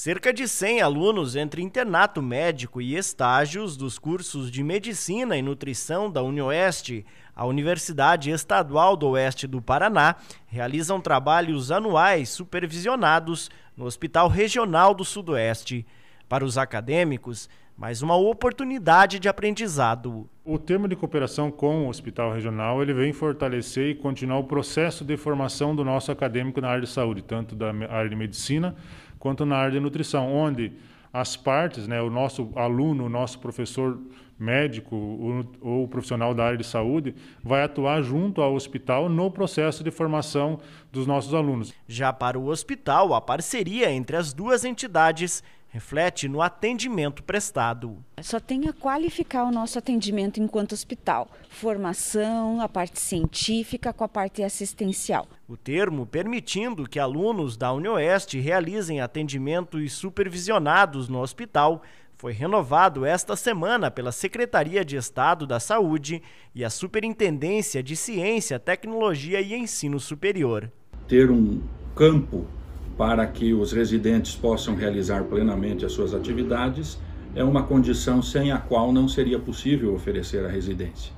Cerca de 100 alunos entre internato médico e estágios dos cursos de Medicina e Nutrição da UniOeste, a Universidade Estadual do Oeste do Paraná, realizam trabalhos anuais supervisionados no Hospital Regional do Sudoeste. Para os acadêmicos, mais uma oportunidade de aprendizado. O tema de cooperação com o Hospital Regional ele vem fortalecer e continuar o processo de formação do nosso acadêmico na área de saúde, tanto da área de medicina quanto na área de nutrição, onde as partes, né, o nosso aluno, o nosso professor médico ou, ou profissional da área de saúde vai atuar junto ao hospital no processo de formação dos nossos alunos. Já para o hospital, a parceria entre as duas entidades reflete no atendimento prestado. Só tem a qualificar o nosso atendimento enquanto hospital, formação, a parte científica com a parte assistencial. O termo permitindo que alunos da Unioeste realizem atendimentos supervisionados no hospital foi renovado esta semana pela Secretaria de Estado da Saúde e a Superintendência de Ciência, Tecnologia e Ensino Superior. Ter um campo para que os residentes possam realizar plenamente as suas atividades, é uma condição sem a qual não seria possível oferecer a residência.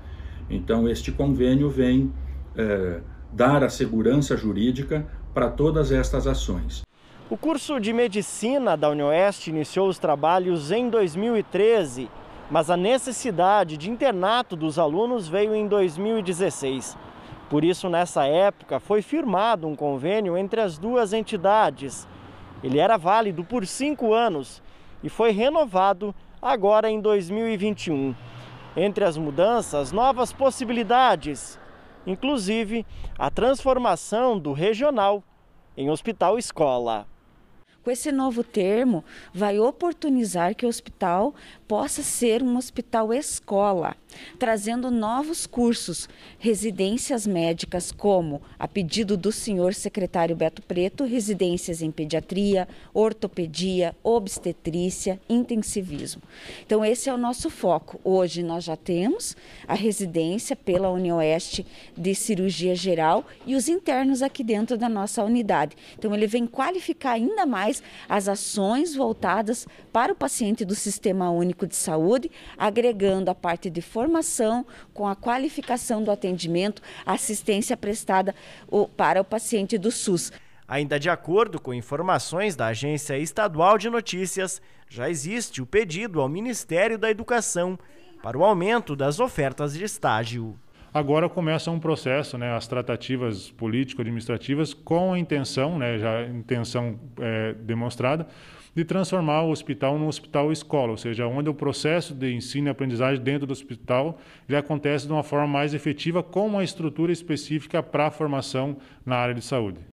Então, este convênio vem eh, dar a segurança jurídica para todas estas ações. O curso de medicina da UniOeste iniciou os trabalhos em 2013, mas a necessidade de internato dos alunos veio em 2016. Por isso, nessa época, foi firmado um convênio entre as duas entidades. Ele era válido por cinco anos e foi renovado agora em 2021. Entre as mudanças, novas possibilidades, inclusive a transformação do regional em hospital-escola. Com esse novo termo, vai oportunizar que o hospital possa ser um hospital escola, trazendo novos cursos, residências médicas, como, a pedido do senhor secretário Beto Preto, residências em pediatria, ortopedia, obstetrícia, intensivismo. Então, esse é o nosso foco. Hoje nós já temos a residência pela União Oeste de Cirurgia Geral e os internos aqui dentro da nossa unidade. Então, ele vem qualificar ainda mais as ações voltadas para o paciente do Sistema Único de Saúde, agregando a parte de formação com a qualificação do atendimento, assistência prestada para o paciente do SUS. Ainda de acordo com informações da Agência Estadual de Notícias, já existe o pedido ao Ministério da Educação para o aumento das ofertas de estágio. Agora começa um processo, né, as tratativas político-administrativas, com a intenção, né, já intenção é, demonstrada, de transformar o hospital num hospital-escola, ou seja, onde o processo de ensino e aprendizagem dentro do hospital já acontece de uma forma mais efetiva, com uma estrutura específica para a formação na área de saúde.